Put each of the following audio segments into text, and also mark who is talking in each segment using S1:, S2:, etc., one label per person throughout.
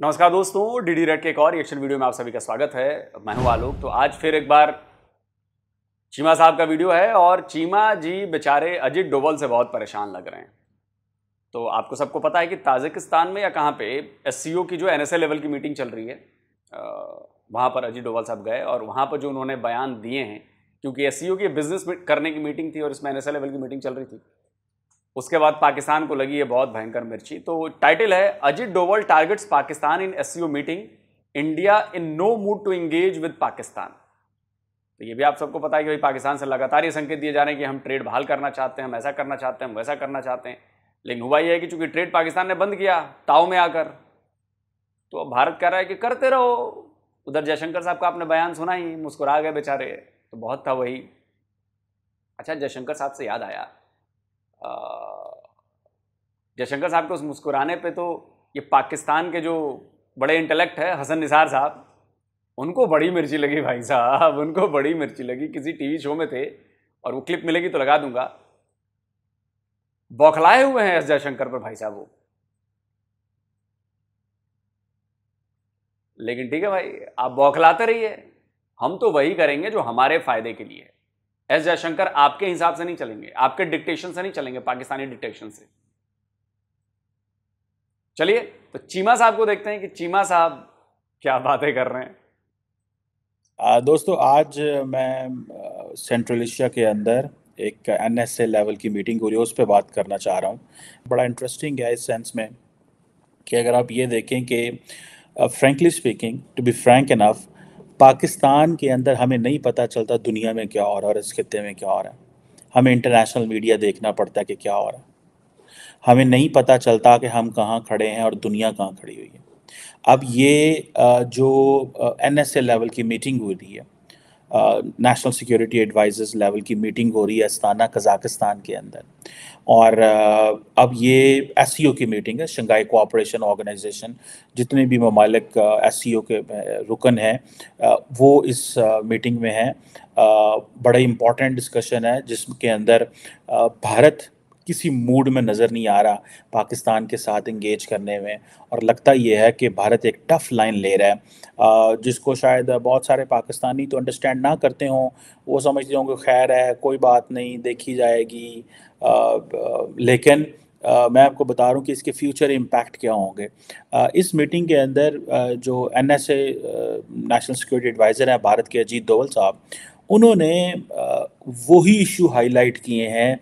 S1: नमस्कार दोस्तों D red के एक और रिएक्शन वीडियो में आप सभी का स्वागत है मैं हूं आलोक तो आज फिर एक बार चीमा साहब का वीडियो है और चीमा जी बेचारे अजीत डोवल से बहुत परेशान लग रहे हैं तो आपको सबको पता है कि ताजिकिस्तान में या कहाँ पे एस की जो एन लेवल की मीटिंग चल रही है वहाँ पर अजीत डोवल साहब गए और वहाँ पर जो उन्होंने बयान दिए हैं क्योंकि एस की बिजनेस करने की मीटिंग थी और इसमें एन लेवल की मीटिंग चल रही थी उसके बाद पाकिस्तान को लगी है बहुत भयंकर मिर्ची तो टाइटल है Ajit Doval targets Pakistan in S meeting India in no mood to engage with Pakistan तो ये भी आप सबको पता है कि भाई पाकिस्तान से लगातार ये संकेत दिए जा रहे हैं कि हम ट्रेड बहाल करना चाहते हैं हम ऐसा करना चाहते हैं हम वैसा करना चाहते हैं लेकिन हुआ यह है कि चूंकि ट्रेड पाकिस्तान ने बंद किया ताव में आकर तो अब भारत कह रहा है कि करते रहो उधर जयशंकर साहब का आपने बयान सुना ही मुस्कुरा गए बेचारे तो बहुत था वही अच्छा जयशंकर साहब से याद आया जयशंकर साहब के उस मुस्कुराने पे तो ये पाकिस्तान के जो बड़े इंटेलेक्ट है हसन निसार साहब उनको बड़ी मिर्ची लगी भाई साहब उनको बड़ी मिर्ची लगी किसी टीवी शो में थे और वो क्लिप मिलेगी तो लगा दूंगा बौखलाए हुए हैं एस जयशंकर पर भाई साहब वो लेकिन ठीक है भाई आप बौखलाते रहिए हम तो वही करेंगे जो हमारे फायदे के लिए है एस जयशंकर आपके हिसाब से नहीं चलेंगे आपके डिक्टेशन से नहीं चलेंगे पाकिस्तानी डिक्टेशन से चलिए तो चीमा साहब को देखते हैं कि चीमा साहब क्या बातें कर रहे हैं
S2: आ, दोस्तों आज मैं सेंट्रल एशिया के अंदर एक एन लेवल की मीटिंग हो रही है उस पर बात करना चाह रहा हूँ बड़ा इंटरेस्टिंग है इस सेंस में कि अगर आप ये देखें कि frankly speaking to be frank enough Pakistan के अंदर हमें नहीं पता चलता दुनिया में क्या हो रहा है और इस खत्े में क्या हो रहा है हमें इंटरनेशनल मीडिया देखना पड़ता है कि क्या हो रहा है हमें नहीं पता चलता कि हम कहाँ खड़े हैं और दुनिया कहाँ खड़ी हुई है अब ये जो एन एस लेवल की मीटिंग हो रही है नेशनल सिक्योरिटी एडवाइजर्स लेवल की मीटिंग हो रही है अस्ताना कजाकिस्तान के अंदर और अब ये एस e की मीटिंग है शंघाई कोऑपरेशन ऑर्गेनाइजेशन जितने भी ममालिक एस e के रुकन हैं वो इस मीटिंग में हैं बड़ा इम्पॉर्टेंट डिस्कशन है जिसके अंदर भारत किसी मूड में नज़र नहीं आ रहा पाकिस्तान के साथ इंगेज करने में और लगता यह है कि भारत एक टफ़ लाइन ले रहा है जिसको शायद बहुत सारे पाकिस्तानी तो अंडरस्टैंड ना करते हों वो समझते होंगे खैर है कोई बात नहीं देखी जाएगी लेकिन Uh, मैं आपको बता रहा हूँ कि इसके फ्यूचर इम्पैक्ट क्या होंगे uh, इस मीटिंग के अंदर uh, जो N S A national security adviser हैं भारत के अजीत दोवल साहब उन्होंने वही इशू हाईलाइट किए हैं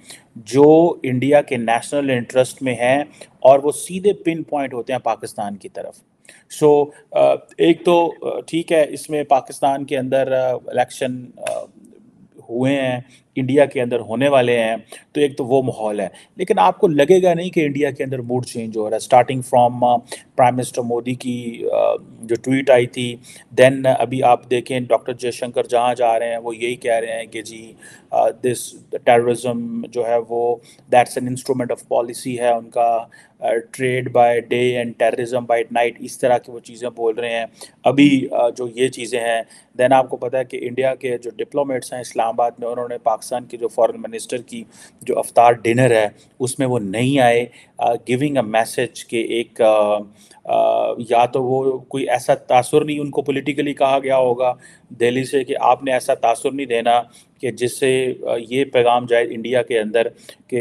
S2: जो इंडिया के नेशनल इंटरेस्ट में हैं और वो सीधे पिन पॉइंट होते हैं पाकिस्तान की तरफ सो so, एक तो ठीक है इसमें पाकिस्तान के अंदर इलेक्शन हुए हैं इंडिया के अंदर होने वाले हैं तो एक तो वो माहौल है लेकिन आपको लगेगा नहीं कि इंडिया के अंदर मूड चेंज हो रहा है starting from prime minister Modi की uh, जो ट्वीट आई थी देन अभी आप देखें डॉक्टर जयशंकर जहाँ जा रहे हैं वो यही कह रहे हैं कि जी दिस uh, टेररिज्म जो है वो that's an instrument of policy है उनका trade by day and terrorism by night इस तरह की वो चीज़ें बोल रहे हैं अभी जो ये चीज़ें हैं देन आपको पता है कि इंडिया के जो डिप्लोमेट्स हैं इस्लामाबाद में उन्होंने पाकिस्तान के जो फॉरेन मिनिस्टर की जो अवतार डिनर है उसमें वो नहीं आए गिविंग अ मैसेज के एक या तो वो कोई ऐसा तासर नहीं उनको पोलिटिकली कहा गया होगा दिल्ली से कि आपने ऐसा तासर नहीं देना कि जिससे ये पैगाम जाए इंडिया के अंदर कि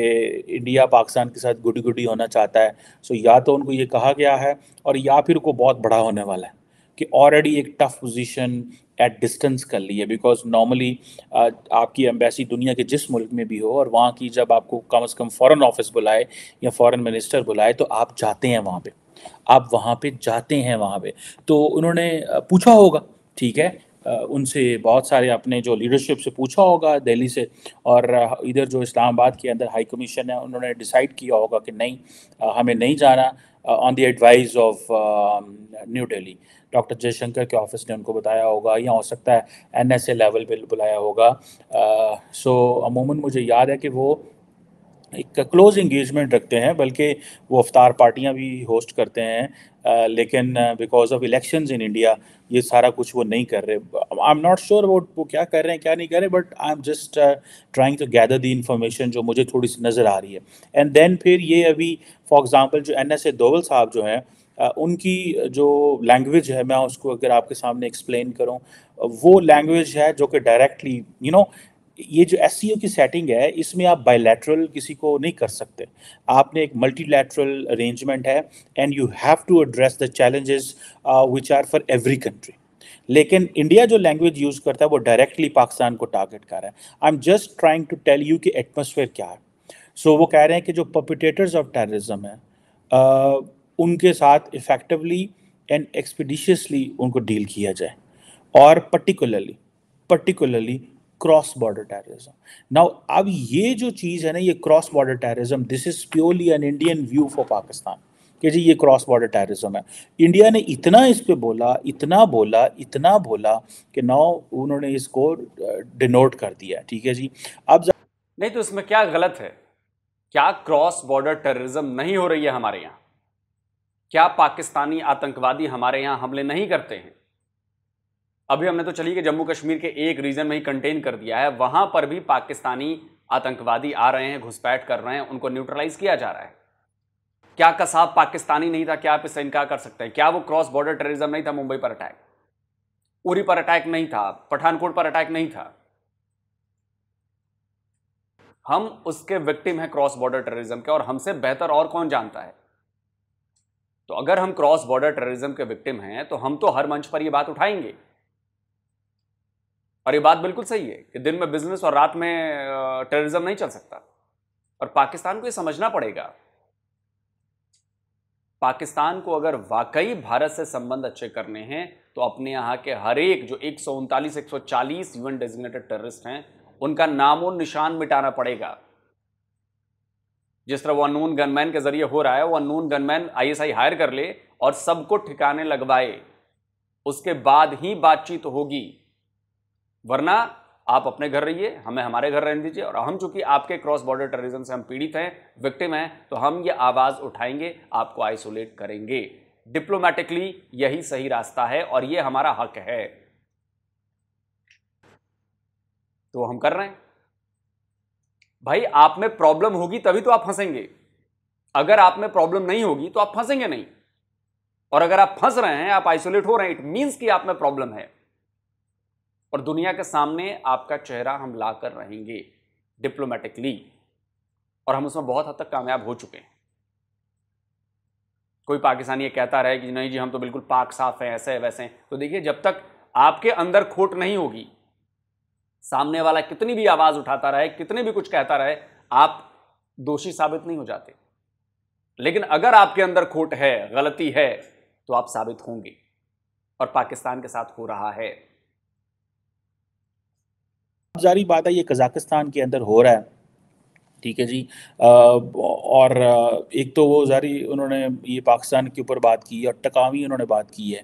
S2: इंडिया पाकिस्तान के साथ गुडी गुडी होना चाहता है सो या तो उनको ये कहा गया है और या फिर को बहुत बड़ा होने वाला है कि ऑलरेडी एक टफ पोजीशन एट डिस्टेंस कर ली है बिकॉज नॉर्मली आपकी एम्बेसी दुनिया के जिस मुल्क में भी हो और वहाँ की जब आपको कम अज़ कम फ़ॉरन ऑफिस बुलाए या फ़ॉरन मिनिस्टर बुलाए तो आप जाते हैं वहाँ पर आप वहाँ पर जाते हैं वहाँ पर तो उन्होंने पूछा होगा ठीक है उनसे बहुत सारे अपने जो लीडरशिप से पूछा होगा दिल्ली से और इधर जो इस्लामाबाद के अंदर हाई कमीशन है उन्होंने डिसाइड किया होगा कि नहीं हमें नहीं जाना on the advice of new Delhi doctor Jaishankar के ऑफिस ने उनको बताया होगा या हो सकता है एन एस ए लेवल पर बुलाया होगा सो uh, अमूमन मुझे याद है कि वो एक क्लोज इंगेजमेंट रखते हैं बल्कि वो अफ्तार पार्टियां भी होस्ट करते हैं आ, लेकिन because of election in India ये सारा कुछ वो नहीं कर रहे I am not sure about वो क्या कर रहे हैं क्या नहीं कर रहे but I am just trying to gather the information जो मुझे थोड़ी सी नज़र आ रही है एंड देन फिर ये अभी फॉर एग्ज़ाम्पल जो एन एस ए दोवल साहब जो हैं उनकी जो लैंग्वेज है मैं उसको अगर आपके सामने एक्सप्लेन करूँ वो लैंग्वेज है जो कि डायरेक्टली यू नो ये जो एस e की सेटिंग है इसमें आप बायलैटरल किसी को नहीं कर सकते आपने एक मल्टीलैटरल अरेंजमेंट है and you have to address the challenges which are for every country लेकिन इंडिया जो लैंग्वेज यूज़ करता है वो डायरेक्टली पाकिस्तान को टारगेट कर रहा है I am just trying to tell you कि एटमोसफेयर क्या है सो so, वो कह रहे हैं कि जो पपिटेटर्स ऑफ टेररिज्म है आ, उनके साथ इफ़ेक्टिवली एंड एक्सपीडिशियसली उनको डील किया जाए और particularly particularly cross border terrorism now अब ये जो चीज़ है ना ये cross border terrorism this is purely an Indian view for Pakistan कि जी ये क्रॉस बॉर्डर टेररिज्म है इंडिया ने इतना इस पे बोला इतना बोला इतना बोला कि नाउ उन्होंने इसको डिनोट कर
S1: दिया ठीक है जी अब नहीं तो इसमें क्या गलत है क्या क्रॉस बॉर्डर टेररिज्म नहीं हो रही है हमारे यहाँ क्या पाकिस्तानी आतंकवादी हमारे यहाँ हमले नहीं करते हैं अभी हमने तो चली कि जम्मू कश्मीर के एक रीजन में ही कंटेन कर दिया है वहां पर भी पाकिस्तानी आतंकवादी आ रहे हैं घुसपैठ कर रहे हैं उनको न्यूट्रलाइज किया जा रहा है क्या कसाब पाकिस्तानी नहीं था क्या आप इससे इनकार कर सकते हैं क्या वो क्रॉस बॉर्डर टेररिज्म नहीं था मुंबई पर अटैक उरी पर अटैक नहीं था पठानकोट पर अटैक नहीं था हम उसके विक्टिम हैं क्रॉस बॉर्डर टेररिज्म के और हमसे बेहतर और कौन जानता है तो अगर हम क्रॉस बॉर्डर टेररिज्म के विक्टिम हैं तो हम तो हर मंच पर यह बात उठाएंगे और ये बात बिल्कुल सही है कि दिन में बिजनेस और रात में टेररिज्म नहीं चल सकता और पाकिस्तान को ये समझना पड़ेगा पाकिस्तान को अगर वाकई भारत से संबंध अच्छे करने हैं तो अपने यहां के हर एक जो एक सौ उनतालीस एक सौ चालीस यूएन डेजिग्नेटेड टेररिस्ट हैं उनका नामो निशान मिटाना पड़ेगा जिस तरह वो अनून गनमैन के जरिए हो रहा है वो अनून गनमैन आईएसआई हायर कर ले और सबको ठिकाने लगवाए उसके बाद ही बातचीत होगी वरना आप अपने घर रहिए हमें हमारे घर रहने दीजिए और हम चूंकि आपके क्रॉस बॉर्डर टेररिज्म से हम पीड़ित हैं विक्टिम हैं तो हम ये आवाज़ उठाएंगे आपको आइसोलेट करेंगे डिप्लोमेटिकली यही सही रास्ता है और ये हमारा हक है तो हम कर रहे हैं भाई आप में प्रॉब्लम होगी तभी तो आप फंसेंगे अगर आप में प्रॉब्लम नहीं होगी तो आप फंसेंगे नहीं और अगर आप फंस रहे हैं आप आइसोलेट हो रहे हैं इट मीन्स कि आप में प्रॉब्लम है और दुनिया के सामने आपका चेहरा हम ला कर रहेंगे डिप्लोमेटिकली और हम उसमें बहुत हद तक कामयाब हो चुके हैं कोई पाकिस्तानी ये कहता रहे कि नहीं जी हम तो बिल्कुल पाक साफ हैं ऐसे है वैसे हैं तो देखिए जब तक आपके अंदर खोट नहीं होगी सामने वाला कितनी भी आवाज़ उठाता रहे कितने भी कुछ कहता रहे आप दोषी साबित नहीं हो जाते लेकिन अगर आपके अंदर खोट है गलती है तो आप साबित होंगे और पाकिस्तान के साथ हो रहा है
S2: जारी बात है ये कजाकिस्तान के अंदर हो रहा है ठीक है जी आ, और एक तो वो जारी उन्होंने ये पाकिस्तान के ऊपर बात की और टकावी उन्होंने बात की है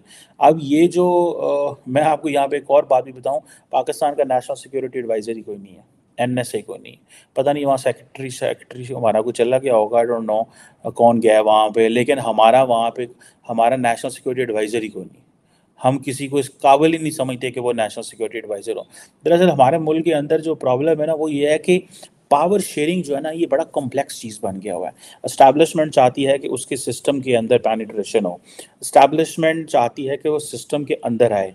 S2: अब ये जो आ, मैं आपको यहाँ पे एक और बात भी बताऊँ पाकिस्तान का नेशनल सिक्योरिटी एडवाइज़र ही कोई नहीं है एन एस ए को नहीं पता नहीं वहाँ सेक्रेटरी सेक्रेटरी हमारा कुछ चला गया होगा डोंट नो कौन गया है वहाँ पे लेकिन हमारा वहाँ पे हमारा नेशनल सिक्योरिटी एडवाइज़र ही को नहीं हम किसी को इस काबिल ही नहीं समझते कि वो नेशनल सिक्योरिटी एडवाइज़र हो दरअसल हमारे मुल्क के अंदर जो प्रॉब्लम है ना वो ये है कि पावर शेयरिंग जो है ना ये बड़ा कॉम्प्लेक्स चीज़ बन गया हुआ है इस्टेब्लिशमेंट चाहती है कि उसके सिस्टम के अंदर पैनिट्रेशन हो इस्टेब्लिशमेंट चाहती है कि वो सिस्टम के अंदर आए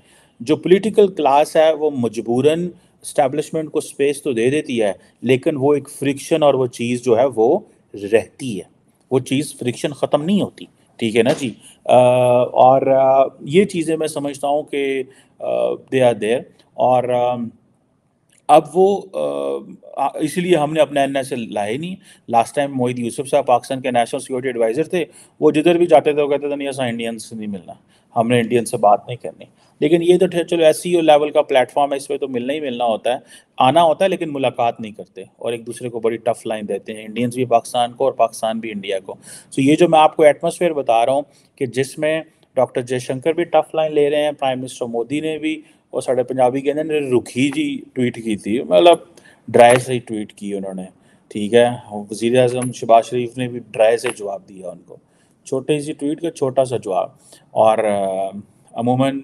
S2: जो पोलिटिकल क्लास है वो मजबूरन इस्टेब्लिशमेंट को स्पेस तो दे देती है लेकिन वो एक फ्रिक्शन और वो चीज़ जो है वो रहती है वो चीज़ फ्रिक्शन ख़त्म नहीं होती ठीक है ना जी और ये चीज़ें मैं समझता हूँ कि दे आर देर और अब वो इसलिए हमने अपने एन एस लाए नहीं लास्ट टाइम मोहित यूसुफ साहब पाकिस्तान के नेशनल सिक्योरिटी एडवाइज़र थे वो जिधर भी जाते थे वो कहते थे नहीं ऐसा इंडियन से नहीं मिलना हमने इंडियन से बात नहीं करनी लेकिन ये तो चलो एस लेवल e का प्लेटफॉर्म है इस पर तो मिलना ही मिलना होता है आना होता है लेकिन मुलाकात नहीं करते और एक दूसरे को बड़ी टफ लाइन देते हैं इंडियंस भी पाकिस्तान को और पाकिस्तान भी इंडिया को सो ये जो मैं आपको एटमोसफेयर बता रहा हूँ कि जिसमें डॉक्टर जयशंकर भी टफ लाइन ले रहे हैं प्राइम मिनिस्टर मोदी ने भी ਉਹ ਸਾਡੇ ਪੰਜਾਬੀ ਕਹਿੰਦੇ रुखी जी ट्वीट की थी मतलब ड्राई से ही ट्वीट की उन्होंने ठीक है वजीर अजम शबाज शरीफ ने भी ड्राई से जवाब दिया उनको छोटे सी ट्वीट का छोटा सा जवाब और अमूमन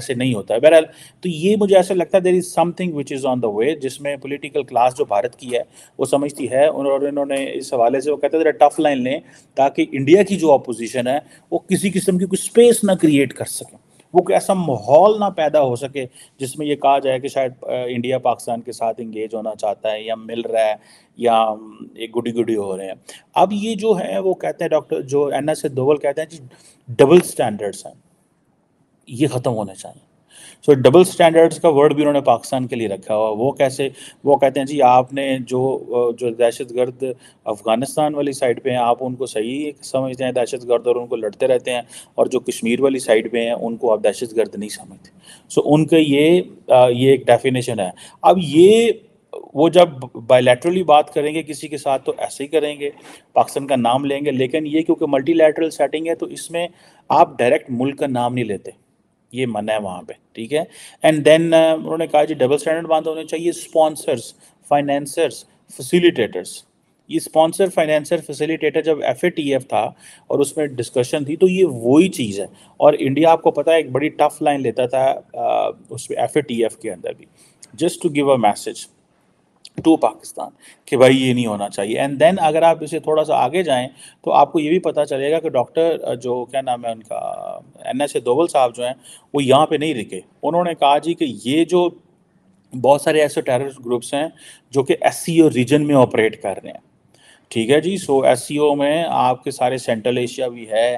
S2: ऐसे नहीं होता है बहरहाल तो ये मुझे ऐसा लगता है there is something which is on the way जिसमें पोलिटिकल क्लास जो भारत की है वो समझती है और इन्होंने इस हवाले से वो कहते हैं टफ लाइन लें ताकि इंडिया की जो अपोजिशन है वो किसी किस्म की कोई स्पेस ना क्रिएट कर सकें वो कोई ऐसा माहौल ना पैदा हो सके जिसमें ये कहा जाए कि शायद इंडिया पाकिस्तान के साथ इंगेज होना चाहता है या मिल रहा है या एक गुडी गुडी हो रहे हैं अब ये जो है वो कहते हैं डॉक्टर जो एन एस दोवल कहते हैं जी डबल स्टैंडर्ड्स हैं ये ख़त्म होने चाहिए सो डबल स्टैंडर्ड्स का वर्ड भी उन्होंने पाकिस्तान के लिए रखा हुआ वो कैसे वो कहते हैं जी आपने जो जो दहशत गर्द अफगानिस्तान वाली साइड पे हैं आप उनको सही समझते हैं दहशत गर्द और उनको लड़ते रहते हैं और जो कश्मीर वाली साइड पे हैं उनको आप दहशत गर्द नहीं समझते सो so, उनके ये ये एक डेफिनेशन है अब ये वो जब बायलैटरली बात करेंगे किसी के साथ तो ऐसे ही करेंगे पाकिस्तान का नाम लेंगे लेकिन ये क्योंकि मल्टीलैटरल सेटिंग है तो इसमें आप डायरेक्ट मुल्क का नाम नहीं लेते ये मना है वहाँ पे ठीक है एंड देन uh, उन्होंने कहा जी डबल स्टैंडर्ड बांध होने चाहिए स्पॉन्सर्स फाइनेंसर्स फैसिलिटेटर्स ये स्पॉन्सर फाइनेंसर फैसिलिटेटर जब एफ था और उसमें डिस्कशन थी तो ये वही चीज़ है और इंडिया आपको पता है एक बड़ी टफ लाइन लेता था uh, उसमें एफ के अंदर भी just to give a message to Pakistan कि भाई ये नहीं होना चाहिए एंड देन अगर आप इसे थोड़ा सा आगे जाएं तो आपको ये भी पता चलेगा कि डॉक्टर जो क्या नाम है उनका एन एस ए दोवल साहब जो हैं वो यहाँ पे नहीं रुके उन्होंने कहा जी कि ये जो बहुत सारे ऐसे टेररिस्ट ग्रुप्स हैं जो कि एस सी ओ रीजन में ऑपरेट कर रहे हैं ठीक है जी सो एस सी ओ में आपके सारे सेंट्रल एशिया भी है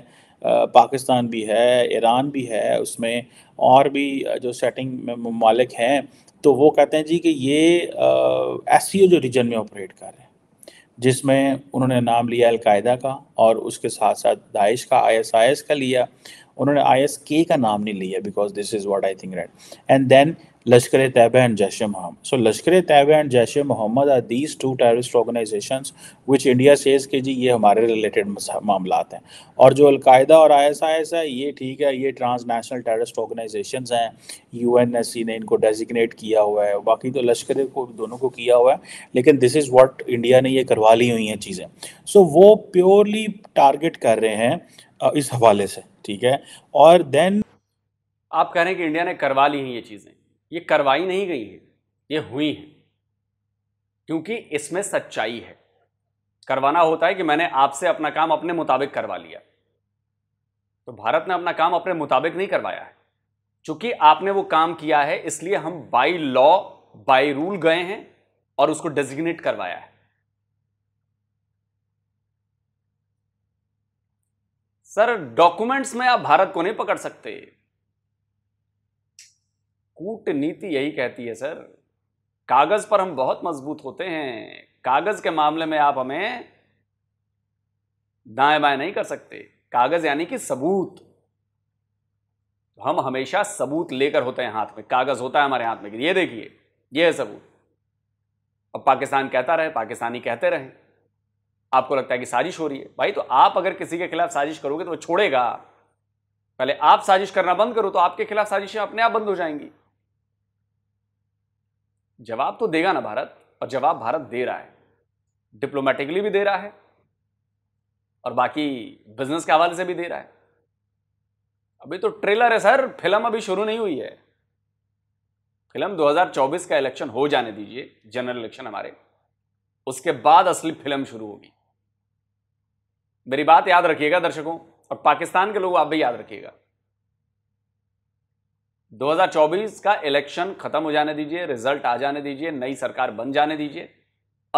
S2: पाकिस्तान भी है ईरान भी है उसमें और भी जो सेटिंग में ममालिक हैं तो वो कहते हैं जी कि ये एस जो रीजन में ऑपरेट कर रहे हैं जिसमें उन्होंने नाम लिया अलकायदा का और उसके साथ साथ दाइश का आईएसआईएस का लिया उन्होंने आई एस के का नाम नहीं लिया because this is what I think right and then Lashkar e and Jaish Mohammed so Lashkar So and Jaish Mohammed are these two Mohammed organisation which India says के जी ये हमारे रिलेटेड मामला हैं और जो अलकायदा और आईएसआईएस है ये ठीक है ये ट्रांसनेशनल टेररिस्ट ऑर्गेनाइजेशन हैं यूएनएससी ने इनको डेजिग्नेट किया हुआ है बाकी तो लश्कर को दोनों को किया हुआ है लेकिन दिस इज़ वॉट इंडिया ने ये करवा ली हुई हैं चीज़ें सो so, वो प्योरली टारगेट कर रहे हैं इस हवाले से ठीक है और देन
S1: आप कह रहे हैं कि इंडिया ने करवा ली हैं ये चीज़ें ये करवाई नहीं गई हैं ये हुई हैं क्योंकि इसमें सच्चाई है करवाना होता है कि मैंने आपसे अपना काम अपने मुताबिक करवा लिया तो भारत ने अपना काम अपने मुताबिक नहीं करवाया है चूंकि आपने वो काम किया है इसलिए हम बाई लॉ बाई रूल गए हैं और उसको डेजिग्नेट करवाया है सर डॉक्यूमेंट्स में आप भारत को नहीं पकड़ सकते कूटनीति यही कहती है सर कागज पर हम बहुत मजबूत होते हैं कागज के मामले में आप हमें दाएं बाएं नहीं कर सकते कागज यानी कि सबूत हम हमेशा सबूत लेकर होते हैं हाथ में कागज होता है हमारे हाथ में ये देखिए ये है सबूत अब पाकिस्तान कहता रहे पाकिस्तानी कहते रहे आपको लगता है कि साजिश हो रही है भाई तो आप अगर किसी के खिलाफ साजिश करोगे तो वो छोड़ेगा पहले आप साजिश करना बंद करो तो आपके खिलाफ साजिशें अपने आप बंद हो जाएंगी जवाब तो देगा ना भारत और जवाब भारत दे रहा है डिप्लोमेटिकली भी दे रहा है और बाकी बिजनेस के हवाले से भी दे रहा है अभी तो ट्रेलर है सर फिल्म अभी शुरू नहीं हुई है फिल्म 2024 का इलेक्शन हो जाने दीजिए जनरल इलेक्शन हमारे उसके बाद असली फिल्म शुरू होगी मेरी बात याद रखिएगा दर्शकों और पाकिस्तान के लोग आप भी याद रखिएगा 2024 का इलेक्शन खत्म हो जाने दीजिए रिजल्ट आ जाने दीजिए नई सरकार बन जाने दीजिए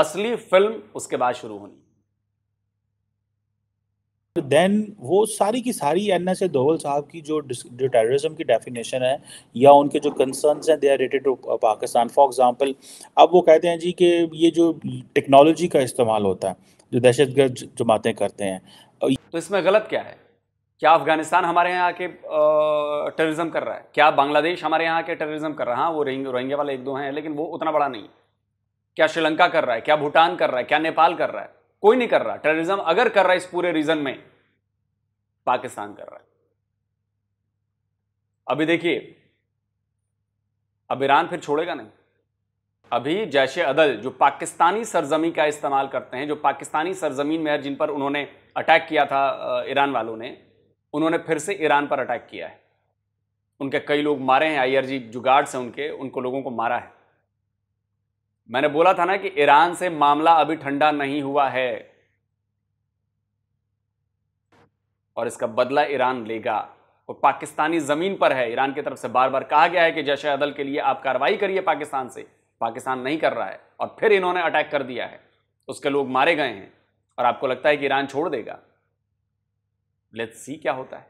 S1: असली फिल्म उसके बाद शुरू होनी
S2: देन वो सारी की सारी एन एस ए धोवल साहब की जो जो टेररिज्म की डेफिनेशन है या उनके जो कंसर्न्स हैं they are related to Pakistan for example अब वो कहते हैं जी कि ये जो टेक्नोलॉजी का इस्तेमाल होता है जो दहशतगर्द जमातें करते हैं तो
S1: इसमें गलत क्या है क्या अफगानिस्तान हमारे यहाँ आके टेररिज्म कर रहा है क्या बांग्लादेश हमारे यहाँ आके टेररिज्म कर रहा है हाँ, वो रोहिंग्या रोहिंग्या वाले एक दो हैं लेकिन वो उतना बड़ा नहीं क्या श्रीलंका कर रहा है क्या भूटान कर रहा है क्या नेपाल कर रहा है कोई नहीं कर रहा टेररिज्म अगर कर रहा है इस पूरे रीजन में पाकिस्तान कर रहा है अभी देखिए अब ईरान फिर छोड़ेगा नहीं अभी जैश अदल जो पाकिस्तानी सरजमी का इस्तेमाल करते हैं जो पाकिस्तानी सरजमीन में है जिन पर उन्होंने अटैक किया था ईरान वालों ने उन्होंने फिर से ईरान पर अटैक किया है उनके कई लोग मारे हैं आईआरजी जो गार्ड्स हैं उनके उनको लोगों को मारा है मैंने बोला था ना कि ईरान से मामला अभी ठंडा नहीं हुआ है और इसका बदला ईरान लेगा और पाकिस्तानी जमीन पर है ईरान की तरफ से बार बार कहा गया है कि जैश अदल के लिए आप कार्रवाई करिए पाकिस्तान से पाकिस्तान नहीं कर रहा है और फिर इन्होंने अटैक कर दिया है उसके लोग मारे गए हैं और आपको लगता है कि ईरान छोड़ देगा लेट्स सी क्या होता है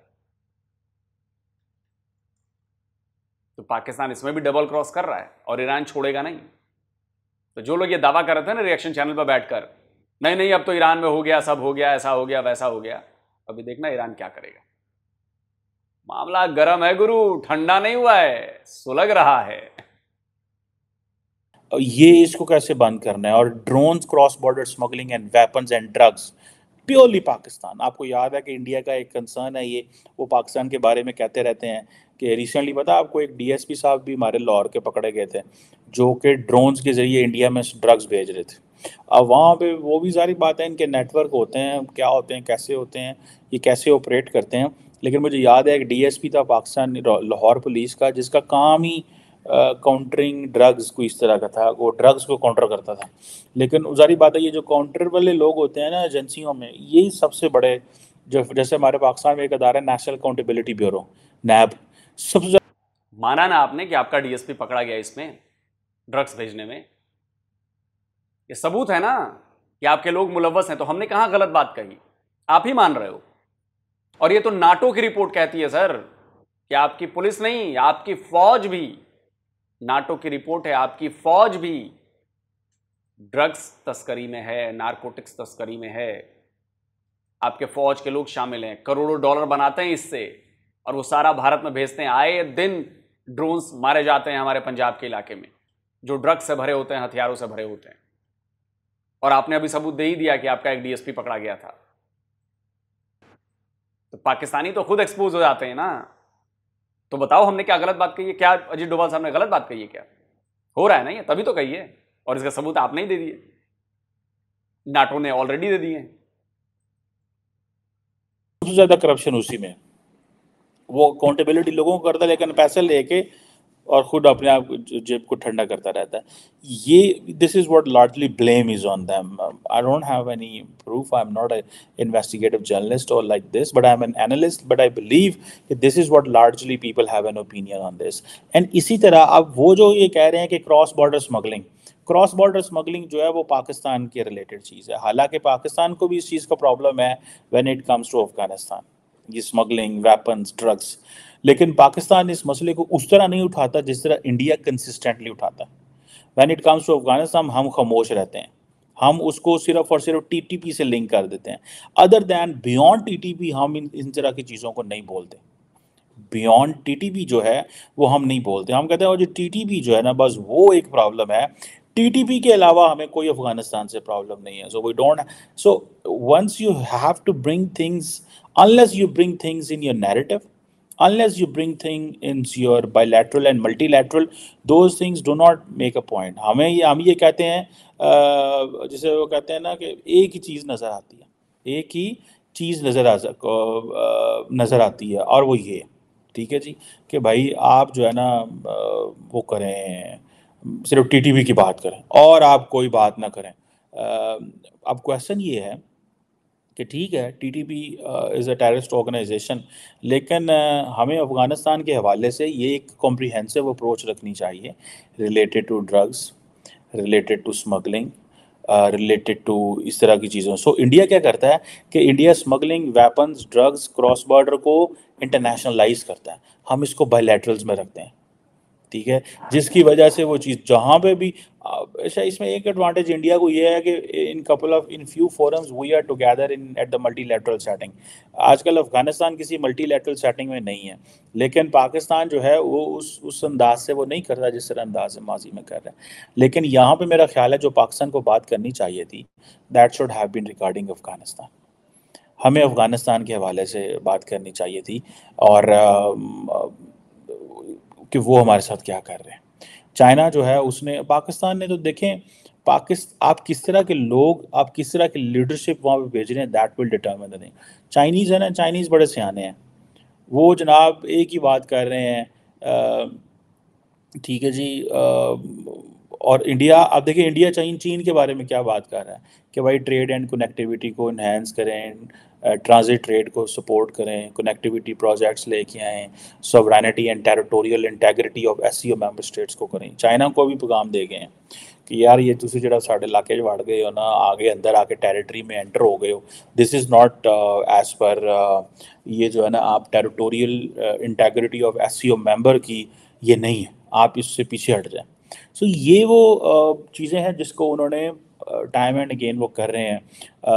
S1: तो पाकिस्तान इसमें भी डबल क्रॉस कर रहा है और ईरान छोड़ेगा नहीं तो जो लोग ये दावा कर रहे थे ना रिएक्शन चैनल पर बैठकर नहीं नहीं अब तो ईरान में हो गया सब हो गया ऐसा हो गया वैसा हो गया अभी देखना ईरान क्या करेगा मामला गर्म है गुरु ठंडा नहीं हुआ है सुलग रहा है
S2: ये इसको कैसे बंद करना है और drone cross border smuggling and weapons and drugs purely Pakistan आपको याद है कि इंडिया का एक कंसर्न है ये वो पाकिस्तान के बारे में कहते रहते हैं कि रिसेंटली पता आपको एक डीएसपी साहब भी हमारे लाहौर के पकड़े गए थे जो कि ड्रोन्स के ज़रिए इंडिया में ड्रग्स भेज रहे थे अब वहाँ पे वो भी सारी बात है इनके नेटवर्क होते हैं क्या होते हैं कैसे होते हैं ये कैसे ऑपरेट करते हैं लेकिन मुझे याद है एक डीएसपी था पाकिस्तान लाहौर पुलिस का जिसका काम ही काउंटरिंग ड्रग्स को इस तरह का था वो ड्रग्स को काउंटर करता था लेकिन जारी बात है ये जो काउंटर वाले लोग होते हैं ना
S1: एजेंसियों में
S2: यही सबसे बड़े जो जैसे हमारे पाकिस्तान में एक अदारा है नेशनल अकाउंटेबिलिटी ब्यूरो नैब सबसे
S1: माना ना आपने कि आपका डीएसपी पकड़ा गया इसमें ड्रग्स भेजने में ये सबूत है ना कि आपके लोग मुलवस हैं तो हमने कहा गलत बात कही आप ही मान रहे हो और ये तो नाटो की रिपोर्ट कहती है सर कि आपकी पुलिस नहीं आपकी फौज भी नाटो की रिपोर्ट है आपकी फौज भी ड्रग्स तस्करी में है नारकोटिक्स तस्करी में है आपके फौज के लोग शामिल हैं करोड़ों डॉलर बनाते हैं इससे और वो सारा भारत में भेजते हैं आए दिन ड्रोन्स मारे जाते हैं हमारे पंजाब के इलाके में जो ड्रग्स से भरे होते हैं हथियारों से भरे होते हैं और आपने अभी सबूत दे ही दिया कि आपका एक डीएसपी पकड़ा गया था तो पाकिस्तानी तो खुद एक्सपोज हो जाते हैं ना तो बताओ हमने क्या गलत बात कही है क्या अजीत डोभाल साहब ने गलत बात कही है क्या हो रहा है ना ये तभी तो कही है और इसका सबूत आपने ही दे दिए नाटो ने ऑलरेडी दे दिए
S2: सबसे ज्यादा करप्शन उसी में वो अकाउंटेबिलिटी लोगों को करता लेकिन पैसे लेके और ख़ुद अपने आप जेब को ठंडा करता रहता है ये this is what largely blame is on them I don't have any proof I am not a investigative journalist और like this but I am an analyst but I believe this is what largely people have an opinion on this and इसी तरह अब वो जो ये कह रहे हैं कि cross border smuggling cross border smuggling जो है वो पाकिस्तान के रिलेटेड चीज़ है हालांकि पाकिस्तान को भी इस चीज़ का प्रॉब्लम है when it comes to Afghanistan ये स्मगलिंग वेपन्स ड्रग्स लेकिन पाकिस्तान इस मसले को उस तरह नहीं उठाता जिस तरह इंडिया कंसिस्टेंटली उठाता है when it comes to Afghanistan हम खामोश रहते हैं हम उसको सिर्फ और सिर्फ टीटीपी से लिंक कर देते हैं अदर दैन बियॉन्ड टीटीपी हम इन इन तरह की चीज़ों को नहीं बोलते बियॉन्ड टीटीपी जो है वो हम नहीं बोलते हम कहते हैं और जो टीटीपी जो है ना बस वो एक प्रॉब्लम है टीटीपी के अलावा हमें कोई अफगानिस्तान से प्रॉब्लम नहीं है so we don't so once you have to bring things unless you bring things in your narrative unless you bring thing in your bilateral and multilateral those things do not make a point हमें ये हम ये कहते हैं जैसे वो कहते हैं ना कि एक ही चीज़ नज़र आती है एक ही चीज़ नज़र आ नज़र आती है और वो ये ठीक है जी कि भाई आप जो है ना वो करें सिर्फ टीटीवी की बात करें और आप कोई बात ना करें अब क्वेश्चन ये है कि ठीक है T T P is a terrorist organisation लेकिन हमें अफ़गानिस्तान के हवाले से ये एक कॉम्प्रीहेंसिव अप्रोच रखनी चाहिए related to drugs related to smuggling related to इस तरह की चीज़ों सो so, इंडिया क्या करता है कि India smuggling weapons drugs cross border को इंटरनेशनलाइज करता है हम इसको बायलैटरल्स में रखते हैं ठीक है जिसकी वजह से वो चीज़ जहाँ पे भी अच्छा इसमें एक एडवांटेज इंडिया को ये है कि in couple of in few forums we are together in at the multilateral setting आजकल अफगानिस्तान किसी मल्टीलेटरल सेटिंग में नहीं है लेकिन पाकिस्तान जो है वो उस उस अंदाज से वो नहीं कर रहा जिस तरह अंदाज से माजी में कर रहा है लेकिन यहाँ पर मेरा ख्याल है जो पाकिस्तान को बात करनी चाहिए थी that should have been regarding Afghanistan हमें अफ़गानिस्तान के हवाले से बात करनी चाहिए थी और कि वो हमारे साथ क्या कर रहे हैं चाइना जो है उसने पाकिस्तान ने तो देखें पाकिस्तान आप किस तरह के लोग आप किस तरह की लीडरशिप वहाँ पे भेज रहे हैं that will determine the Chinese है ना चाइनीज़ बड़े सियाने हैं वो जनाब एक ही बात कर रहे हैं ठीक है जी आ, और इंडिया आप देखिए इंडिया चीन चीन के बारे में क्या बात कर रहा है कि भाई ट्रेड एंड कनेक्टिविटी को इन्हेंस करें ट्रांजिट ट्रेड को सपोर्ट करें कनेक्टिविटी प्रोजेक्ट्स लेके आएँ sovereignty and territorial integrity of S C O member states को करें चाइना को भी पैगाम दे गए हैं कि यार ये तुम जो साढ़े इलाके वड़ गए हो ना आगे अंदर आके टेरिटरी में एंटर हो गए हो this is not as per ये जो है ना आप territorial integrity of S C O member की ये नहीं है आप इससे पीछे हट जाएँ सो so, ये वो uh, चीज़ें हैं जिसको उन्होंने टाइम एंड अगेन वो कर रहे हैं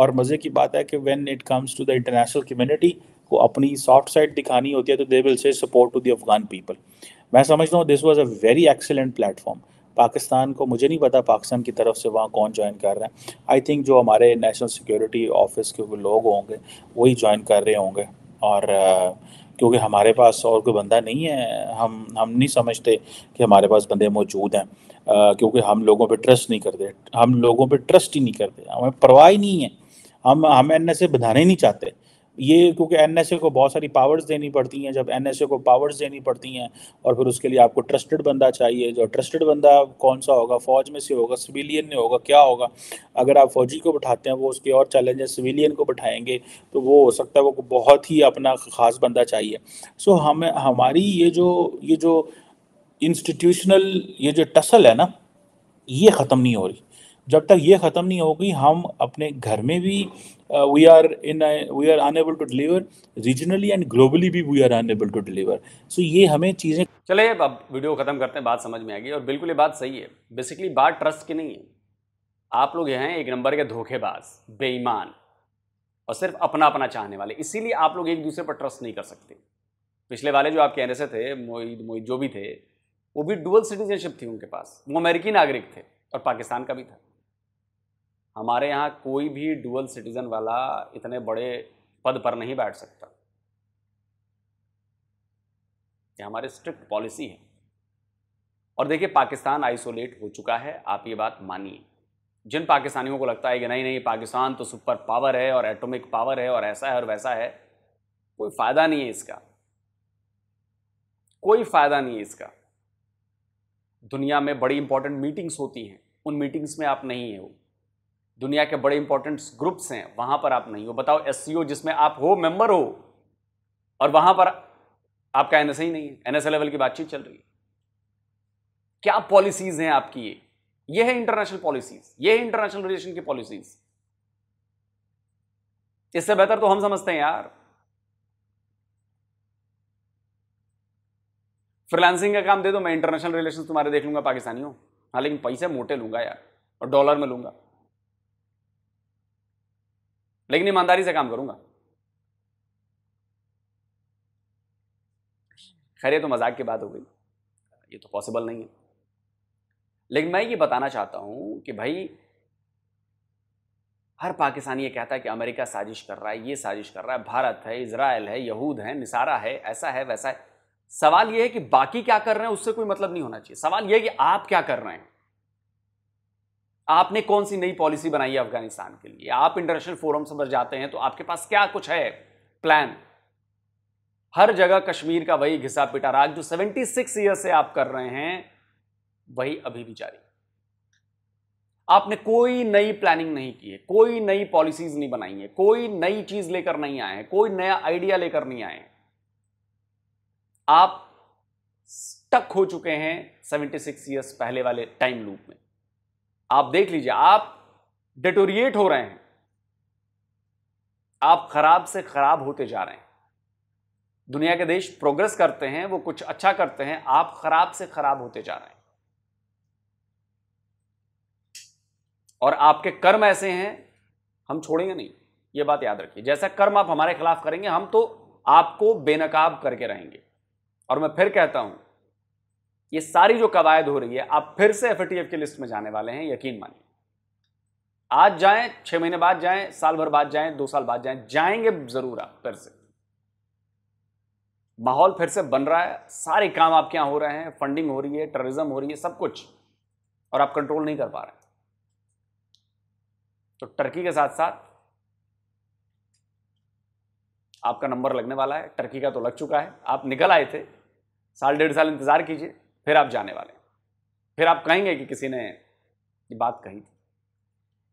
S2: और मज़े की बात है कि when it comes to the international community को अपनी सॉफ्ट साइड दिखानी होती है तो they will say support to the Afghan people मैं समझता हूँ this was a very excellent platform Pakistan को मुझे नहीं पता पाकिस्तान की तरफ से वहाँ कौन ज्वाइन कर रहे हैं आई थिंक जो हमारे नेशनल सिक्योरिटी ऑफिस के लोग होंगे वही ज्वाइन कर रहे होंगे और uh, क्योंकि हमारे पास और कोई बंदा नहीं है हम हम नहीं समझते कि हमारे पास बंदे मौजूद हैं क्योंकि हम लोगों पे ट्रस्ट नहीं करते हम लोगों पे ट्रस्ट ही नहीं करते हमें परवाह ही नहीं है हम हम एन से बधाने नहीं चाहते ये क्योंकि एन को बहुत सारी पावर्स देनी पड़ती हैं जब एन को पावर्स देनी पड़ती हैं और फिर उसके लिए आपको ट्रस्टेड बंदा चाहिए जो ट्रस्टेड बंदा कौन सा होगा फौज में से होगा सिविलियन में होगा क्या होगा अगर आप फौजी को बैठाते हैं वो उसके और चैलेंजेस सिविलियन को बैठाएंगे तो वो हो सकता है वो बहुत ही अपना ख़ास बंदा चाहिए सो हमें हमारी ये जो ये जो इंस्टीट्यूशनल ये जो टसल है ना ये ख़त्म नहीं हो रही जब तक ये ख़त्म नहीं होगी हम अपने घर में भी we are in we are unable to deliver regionally and globally भी we are unable to deliver so ये हमें चीज़ें
S1: चले अब वीडियो ख़त्म करते हैं बात समझ में आ गई और बिल्कुल ये बात सही है बेसिकली बात ट्रस्ट की नहीं है आप लोग हैं एक नंबर के धोखेबाज बेईमान और सिर्फ अपना अपना चाहने वाले इसीलिए आप लोग एक दूसरे पर ट्रस्ट नहीं कर सकते पिछले वाले जो आप कहने से थे मोहित मोहित जो भी थे वो भी डुअल सिटीजनशिप थी उनके पास वो अमेरिकी नागरिक थे और पाकिस्तान का भी था हमारे यहाँ कोई भी डुअल सिटीजन वाला इतने बड़े पद पर नहीं बैठ सकता ये हमारे स्ट्रिक्ट पॉलिसी है और देखिए पाकिस्तान आइसोलेट हो चुका है आप ये बात मानिए जिन पाकिस्तानियों को लगता है कि नहीं नहीं पाकिस्तान तो सुपर पावर है और एटॉमिक पावर है और ऐसा है और वैसा है कोई फायदा नहीं है इसका कोई फायदा नहीं है इसका दुनिया में बड़ी इंपॉर्टेंट मीटिंग्स होती हैं उन मीटिंग्स में आप नहीं हैं वो दुनिया के बड़े इंपॉर्टेंट ग्रुप्स हैं वहां पर आप नहीं हो बताओ एस जिसमें आप हो मेंबर हो और वहां पर आपका एनएस ही नहीं है एनएसए लेवल की बातचीत चल रही है क्या पॉलिसीज हैं आपकी ये ये है इंटरनेशनल पॉलिसीज ये है इंटरनेशनल रिलेशन की पॉलिसीज इससे बेहतर तो हम समझते हैं यार फ्रीलांसिंग का काम दे दो मैं इंटरनेशनल रिलेशन तुम्हारे देख लूंगा पाकिस्तानियों हाँ लेकिन पैसे मोटे लूंगा यार और डॉलर में लूंगा लेकिन ईमानदारी से काम करूंगा खैर ये तो मजाक की बात हो गई ये तो पॉसिबल नहीं है लेकिन मैं ये बताना चाहता हूं कि भाई हर पाकिस्तानी ये कहता है कि अमेरिका साजिश कर रहा है ये साजिश कर रहा है भारत है इसराइल है यहूद है निसारा है ऐसा है वैसा है सवाल यह है कि बाकी क्या कर रहे हैं उससे कोई मतलब नहीं होना चाहिए सवाल यह है कि आप क्या कर रहे हैं आपने कौन सी नई पॉलिसी बनाई है अफगानिस्तान के लिए आप इंटरनेशनल फोरम समझ जाते हैं तो आपके पास क्या कुछ है प्लान हर जगह कश्मीर का वही घिसा पिटा राग जो 76 ईयर से आप कर रहे हैं वही अभी भी जारी आपने कोई नई प्लानिंग नहीं की है कोई नई पॉलिसीज नहीं बनाई है कोई नई चीज लेकर नहीं आए हैं कोई नया आइडिया लेकर नहीं आए आप स्टक हो चुके हैं 76 सिक्स ईयर्स पहले वाले टाइम लूप में आप देख लीजिए आप डेटोरिएट हो रहे हैं आप खराब से खराब होते जा रहे हैं दुनिया के देश प्रोग्रेस करते हैं वो कुछ अच्छा करते हैं आप खराब से खराब होते जा रहे हैं और आपके कर्म ऐसे हैं हम छोड़ेंगे नहीं ये बात याद रखिए जैसा कर्म आप हमारे खिलाफ करेंगे हम तो आपको बेनकाब करके रहेंगे और मैं फिर कहता हूं ये सारी जो कवायद हो रही है आप फिर से एफ की लिस्ट में जाने वाले हैं यकीन मानिए आज जाएं छह महीने बाद जाएं साल भर बाद जाएं दो साल बाद जाएं जाएंगे जरूर आप फिर से माहौल फिर से बन रहा है सारे काम आपके यहां हो रहे हैं फंडिंग हो रही है टेररिज्म हो रही है सब कुछ और आप कंट्रोल नहीं कर पा रहे तो टर्की के साथ साथ आपका नंबर लगने वाला है टर्की का तो लग चुका है आप निकल आए थे साल डेढ़ साल इंतजार कीजिए फिर आप जाने वाले फिर आप कहेंगे कि किसी ने ये बात कही थी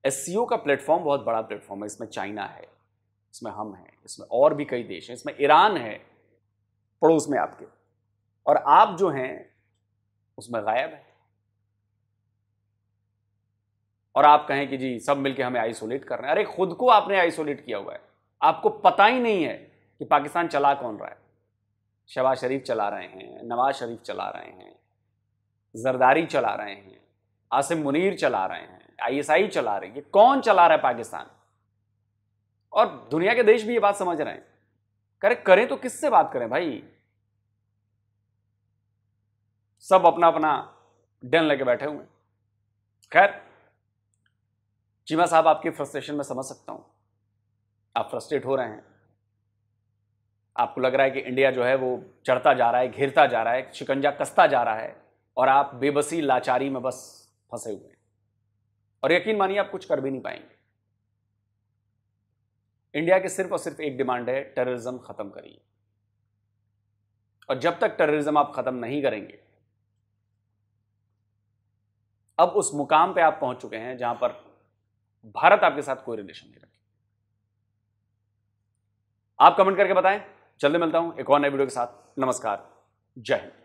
S1: एस का प्लेटफॉर्म बहुत बड़ा प्लेटफॉर्म है इसमें चाइना है इसमें हम हैं इसमें और भी कई देश हैं इसमें ईरान है पड़ोस में आपके और आप जो हैं उसमें गायब है और आप कहें कि जी सब मिलके हमें आइसोलेट कर रहे हैं अरे खुद को आपने आइसोलेट किया हुआ है आपको पता ही नहीं है कि पाकिस्तान चला कौन रहा है शबाज शरीफ चला रहे हैं नवाज शरीफ चला रहे हैं जरदारी चला रहे हैं आसिम मुनीर चला रहे हैं आईएसआई चला रही है कौन चला रहा है पाकिस्तान और दुनिया के देश भी ये बात समझ रहे हैं करे करें तो किससे बात करें भाई सब अपना अपना डन लेके बैठे हुए खैर चीमा साहब आपकी फ्रस्ट्रेशन में समझ सकता हूं आप फ्रस्ट्रेट हो रहे हैं आपको लग रहा है कि इंडिया जो है वो चढ़ता जा रहा है घिरता जा रहा है शिकंजा कसता जा रहा है और आप बेबसी लाचारी में बस फंसे हुए हैं और यकीन मानिए आप कुछ कर भी नहीं पाएंगे इंडिया की सिर्फ और सिर्फ एक डिमांड है टेररिज्म खत्म करिए और जब तक टेररिज्म आप खत्म नहीं करेंगे अब उस मुकाम पे आप पहुंच चुके हैं जहां पर भारत आपके साथ कोई रिलेशन नहीं रखे आप कमेंट करके बताएं जल्दी मिलता हूँ एक और नए वीडियो के साथ नमस्कार जय हिंद